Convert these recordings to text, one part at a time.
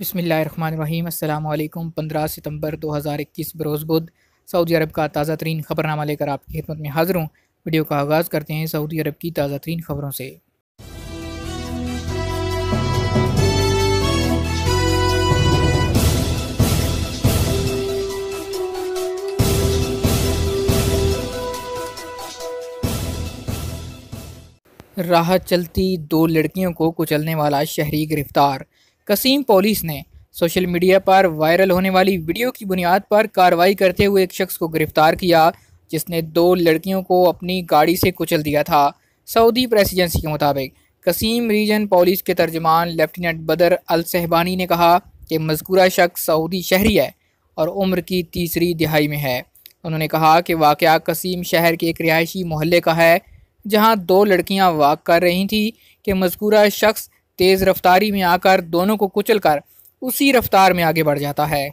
बसमीम् अल्लाम पंद्रह सितंबर 2021 बरोज़ बुध सऊदी अरब का ताज़ा तरीन ख़बरनामा लेकर आपकी खिदमत में हाजिर हूँ वीडियो का आगाज़ करते हैं सऊदी अरब की ताज़ा तरीन ख़बरों से राहत चलती दो लड़कियों को कुचलने वाला शहरी गिरफ्तार कसीम पुलिस ने सोशल मीडिया पर वायरल होने वाली वीडियो की बुनियाद पर कार्रवाई करते हुए एक शख्स को गिरफ्तार किया जिसने दो लड़कियों को अपनी गाड़ी से कुचल दिया था सऊदी प्रेस एजेंसी के मुताबिक कसीम रीजन पुलिस के तर्जमान लेफ्टिनेंट बदर अल सहबानी ने कहा कि मजकूरा शख्स सऊदी शहरी है और उम्र की तीसरी दिहाई में है उन्होंने कहा कि वाक़ कसीम शहर के एक रिहायशी मोहल्ले का है जहाँ दो लड़कियाँ वाक कर रही थी कि मजकूरा शख्स तेज़ रफ्तारी में आकर दोनों को कुचल कर उसी रफ्तार में आगे बढ़ जाता है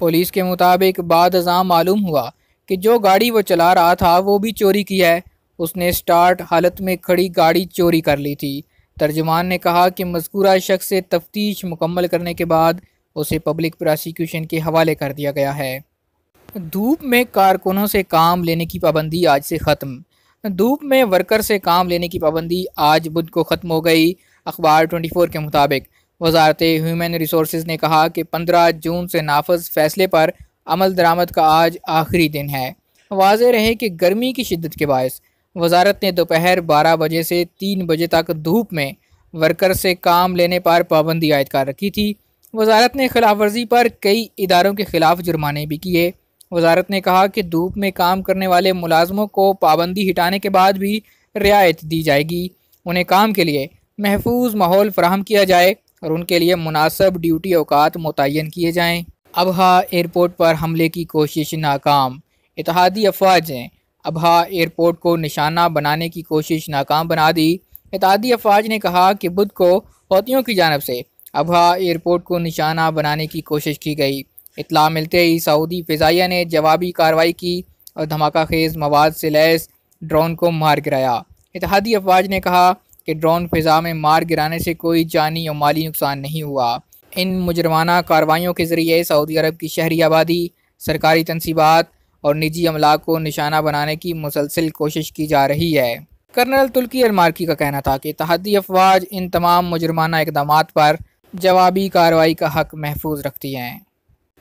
पुलिस के मुताबिक बाद अजाम मालूम हुआ कि जो गाड़ी वो चला रहा था वो भी चोरी की है उसने स्टार्ट हालत में खड़ी गाड़ी चोरी कर ली थी तर्जुमान ने कहा कि मजकूरा शख्स से तफ्तीश मुकम्मल करने के बाद उसे पब्लिक प्रोसिक्यूशन के हवाले कर दिया गया है धूप में कारकुनों से काम लेने की पाबंदी आज से ख़त्म धूप में वर्कर से काम लेने की पाबंदी आज बुध को ख़त्म हो गई अखबार 24 के मुताबिक वजारत ह्यूमन रिसोर्स ने कहा कि 15 जून से नाफज फैसले पर अमल दरामद का आज आखिरी दिन है वाज रहे कि गर्मी की शिदत के बायस वजारत ने दोपहर बारह बजे से तीन बजे तक धूप में वर्कर से काम लेने पर पाबंदी आयद कर रखी थी वजारत ने खिलाफ वर्जी पर कई इदारों के खिलाफ जुर्माने भी किए वजारत ने कहा कि धूप में काम करने वाले मुलाजमों को पाबंदी हटाने के बाद भी रियायत दी जाएगी उन्हें काम के लिए महफूज माहौल फ्राहम किया जाए और उनके लिए मुनासब ड्यूटी अवकात मुतन किए जाएँ अबहा एयरपोर्ट पर हमले की कोशिश नाकाम इतिहादी अफवाजें अबहा एयरपोर्ट को निशाना बनाने की कोशिश नाकाम बना दी इतिहादी अफवाज ने कहा कि बुध को पौतियों की जानब से अबहा एयरपोर्ट को निशाना बनाने की कोशिश की गई इतला मिलते ही सऊदी फ़िज़ाइया ने जवाबी कार्रवाई की और धमाका खेज़ मवाद से लैस ड्रोन को मार गिराया इतिहादी अफवाज ने कहा कि ड्रोन फ़िज़ा में मार गिराने से कोई जानी और माली नुकसान नहीं हुआ इन मुजरमाना कार्रवाइयों के ज़रिए सऊदी अरब की शहरी आबादी सरकारी तनसीबात और निजी अमला को निशाना बनाने की मुसलसिल कोशिश की जा रही है कर्नल तुल्की अलमार्की का कहना था कि तहदी अफवाज इन तमाम मुजरमाना इकदाम पर जवाबी कार्रवाई का हक महफूज रखती हैं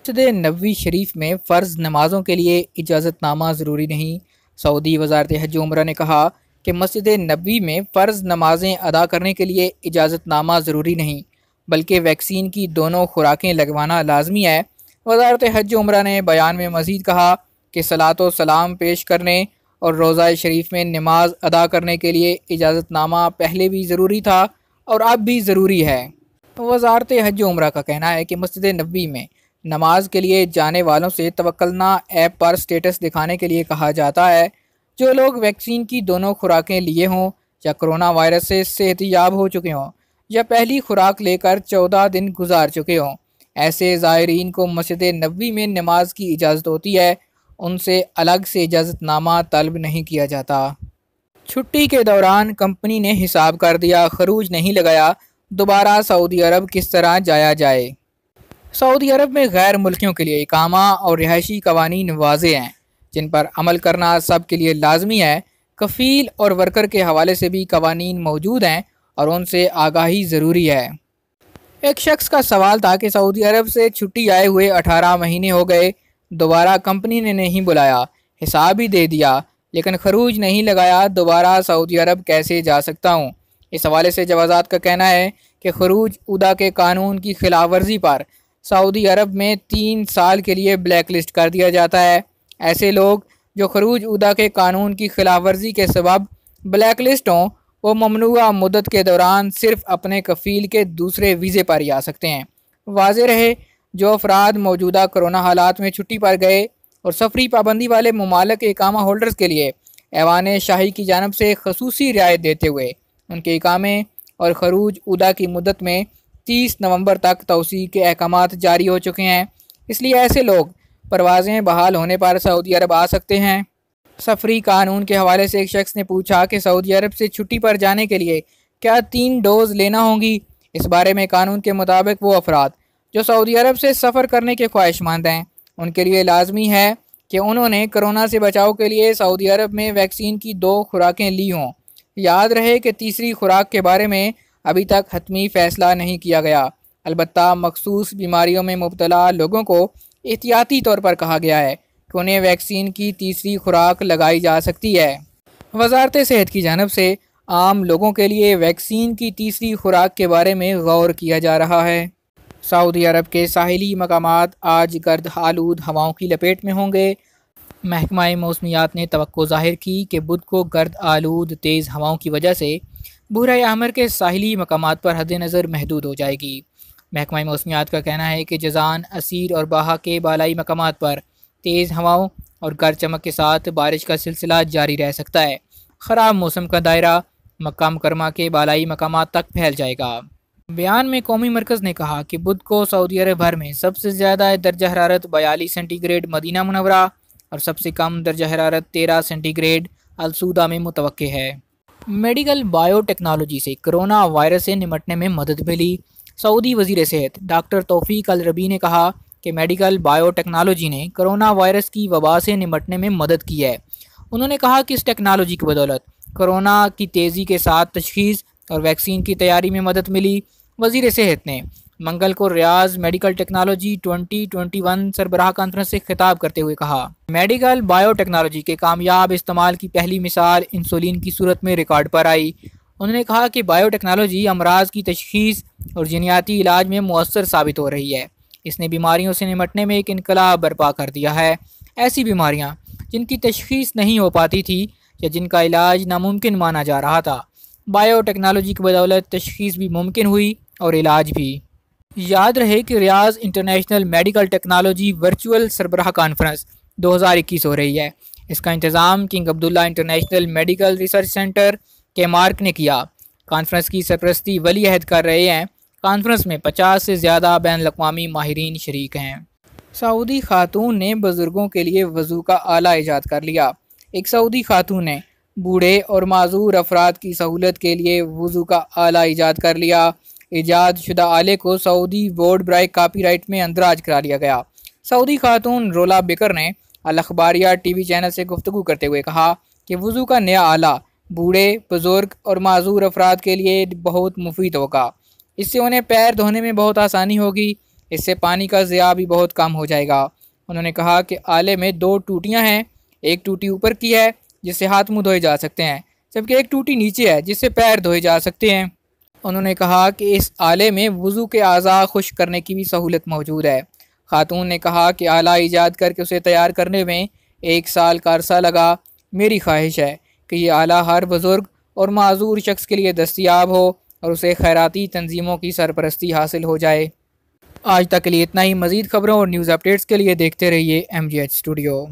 मस्जिद नबी शरीफ में फ़र्ज़ नमाज़ों के लिए इजाज़तनामा ज़रूरी नहीं सऊदी वजारत हज उम्र ने कहा कि मस्जिद नबी में फ़र्ज़ नमाजें अदा करने के लिए इजाज़तनामा ज़रूरी नहीं बल्कि वैक्सीन की दोनों खुराकें लगवाना लाजमी है वजारत हज उम्र ने बयान में मज़ीद कहा कि सलात व सलाम पेश करने और रोज़ा शरीफ में नमाज अदा करने के लिए इजाज़तनामा पहले भी ज़रूरी था और अब भी ज़रूरी है वजारत हज उम्र का कहना है कि मस्जिद नबी में नमाज के लिए जाने वालों से तवक्लना ऐप पर स्टेटस दिखाने के लिए कहा जाता है जो लोग वैक्सीन की दोनों खुराकें लिए हों या कोरोना वायरस से सेहतियाब हो चुके हों या पहली खुराक लेकर चौदह दिन गुजार चुके हों ऐसे ज़ायरीन को मस्जिद नबी में नमाज की इजाज़त होती है उनसे अलग से इजाज़तनामा तलब नहीं किया जाता छुट्टी के दौरान कंपनी ने हिसाब कर दिया खरूज नहीं लगाया दोबारा सऊदी अरब किस तरह जाया जाए सऊदी अरब में गैर मुल्कियों के लिए इकामा और रिहायशी कवानी वाजे हैं जिन पर अमल करना सब के लिए लाजमी है कफ़ील और वर्कर के हवाले से भी कवानीन मौजूद हैं और उनसे आगाही ज़रूरी है एक शख्स का सवाल था कि सऊदी अरब से छुट्टी आए हुए अठारह महीने हो गए दोबारा कंपनी ने नहीं बुलाया हिसाब ही दे दिया लेकिन खरूज नहीं लगाया दोबारा सऊदी अरब कैसे जा सकता हूँ इस हवाले से जवाजात का कहना है कि खरूज उदा के कानून की खिलाफ वर्जी पर सऊदी अरब में तीन साल के लिए ब्लैक लिस्ट कर दिया जाता है ऐसे लोग जो खरूज उदा के कानून की खिलाफ वर्जी के सबब ब्लैक लिस्ट हों वो ममनुआ मदत के दौरान सिर्फ अपने कफ़ील के दूसरे वीज़े पर ही आ सकते हैं वाज रहे जो अफराद मौजूदा कोरोना हालात में छुट्टी पर गए और सफरी पाबंदी वाले ममालक इकामा होल्डर्स के लिए ऐवान शाही की जानब से खसूस रियायत देते हुए उनके इकामे और खरूज उदा की मदत में तीस नवंबर तक तोसी के अहकाम जारी हो चुके हैं इसलिए ऐसे लोग परवाज़ें बहाल होने पर सऊदी अरब आ सकते हैं सफरी कानून के हवाले से एक शख्स ने पूछा कि सऊदी अरब से छुट्टी पर जाने के लिए क्या तीन डोज लेना होंगी इस बारे में कानून के मुताबिक वो अफराद जो सऊदी अरब से सफ़र करने के ख्वाहिशमंद हैं उनके लिए लाजमी है कि उन्होंने कोरोना से बचाव के लिए सऊदी अरब में वैक्सीन की दो खुराकें ली हों याद रहे कि तीसरी खुराक के बारे में अभी तक हतमी फ़ैसला नहीं किया गया अलबत् मखसूस बीमारियों में मुबतला लोगों को एहतियाती तौर पर कहा गया है कि उन्हें वैक्सीन की तीसरी खुराक लगाई जा सकती है वजारत सेहत की जानब से आम लोगों के लिए वैक्सीन की तीसरी खुराक के बारे में गौर किया जा रहा है सऊदी अरब के साहली मकाम आज गर्द आलूद हवाओं की लपेट में होंगे महकमा मौसमियात ने तो ज़ाहिर की कि बुध को गर्द आलूद तेज़ हवाओं की वजह से बुरा अमर के साहली मकाम पर हद नज़र महदूद हो जाएगी महकमा मौसमियात का कहना है कि जजान असीर और बाहा के बालाई मकाम पर तेज़ हवाओं और गर चमक के साथ बारिश का सिलसिला जारी रह सकता है ख़राब मौसम का दायरा मक्का मुकरमा के बालाई मकाम तक फैल जाएगा बयान में कौमी मरकज़ ने कहा कि बुध को सऊदी अरब भर में सबसे ज़्यादा दर्जा हरारत बयालीस सेंटीग्रेड मदीना मुनवरा और सबसे कम दर्जा हरारत तेरह सेंटीग्रेड अलसूदा में मुतव है मेडिकल बायोटेक्नोलॉजी से कोरोना वायरस से निमटने में मदद मिली सऊदी वजीर सेहत डॉक्टर तोफ़ी अल रबी ने कहा कि मेडिकल बायोटेक्नोलॉजी ने करोना वायरस की वबा से निमटने में मदद की है उन्होंने कहा कि इस टेक्नोलॉजी की बदौलत करोना की तेज़ी के साथ तशखीस और वैक्सीन की तैयारी में मदद मिली वजीर सेहत ने मंगल को रियाज मेडिकल टेक्नोलॉजी 2021 सरबराह कॉन्फ्रेंस से खिताब करते हुए कहा मेडिकल बायोटेक्नोलॉजी के कामयाब इस्तेमाल की पहली मिसाल इंसुलिन की सूरत में रिकॉर्ड पर आई उन्होंने कहा कि बायोटेक्नोलॉजी अमराज की तशखीस और जनियाती इलाज में मौसर साबित हो रही है इसने बीमारियों से निमटने में एक इनकलाब बर्पा कर दिया है ऐसी बीमारियाँ जिनकी तशखीस नहीं हो पाती थी या जिनका इलाज नामुमकिन माना जा रहा था बायोटेक्नोलॉजी की बदौलत तशखीस भी मुमकिन हुई और इलाज भी याद रहे कि Riyadh international medical technology virtual सरबराह कॉन्फ्रेंस 2021 हो रही है इसका इंतज़ाम King Abdullah international medical research centre के मार्क ने किया कॉन्फ्रेंस की सरपरस्ती वली अहद कर रहे हैं कॉन्फ्रेंस में पचास से ज़्यादा बैन अवी माहरीन शरीक हैं सऊदी खातून ने बुज़ुर्गों के लिए वज़ू का आला ईजाद कर लिया एक सऊदी खातून ने बूढ़े और माजूर अफराद की सहूलत के लिए वज़ू का आला ईजाद कर लिया ईजाद शुदा आले को सऊदी बोर्ड ब्राय कापीराइट में अंदराज करा लिया गया सऊदी खातून रोला बिकर ने अलखबारिया टी वी चैनल से गुफ्तु करते हुए कहा कि वज़ू का नया आला बूढ़े बुज़ुर्ग और माजूर अफराद के लिए बहुत मुफीद होगा इससे उन्हें पैर धोने में बहुत आसानी होगी इससे पानी का ज़िया भी बहुत कम हो जाएगा उन्होंने कहा कि आले में दो टूटियाँ हैं एक टूटी ऊपर की है जिससे हाथ मुँह धोए जा सकते हैं जबकि एक टूटी नीचे है जिससे पैर धोए जा सकते हैं उन्होंने कहा कि इस आले में वज़ू के अज़ा खुश करने की भी सहूलत मौजूद है खातून ने कहा कि आला ईजाद करके उसे तैयार करने में एक साल का अरसा लगा मेरी ख्वाहिश है कि ये आला हर बुज़ुर्ग और माजूर शख्स के लिए दस्याब हो और उसे खैराती तनजीमों की सरपरस्ती हासिल हो जाए आज तक के लिए इतना ही मज़ीद खबरों और न्यूज़ अपडेट्स के लिए देखते रहिए एम जी एच स्टूडियो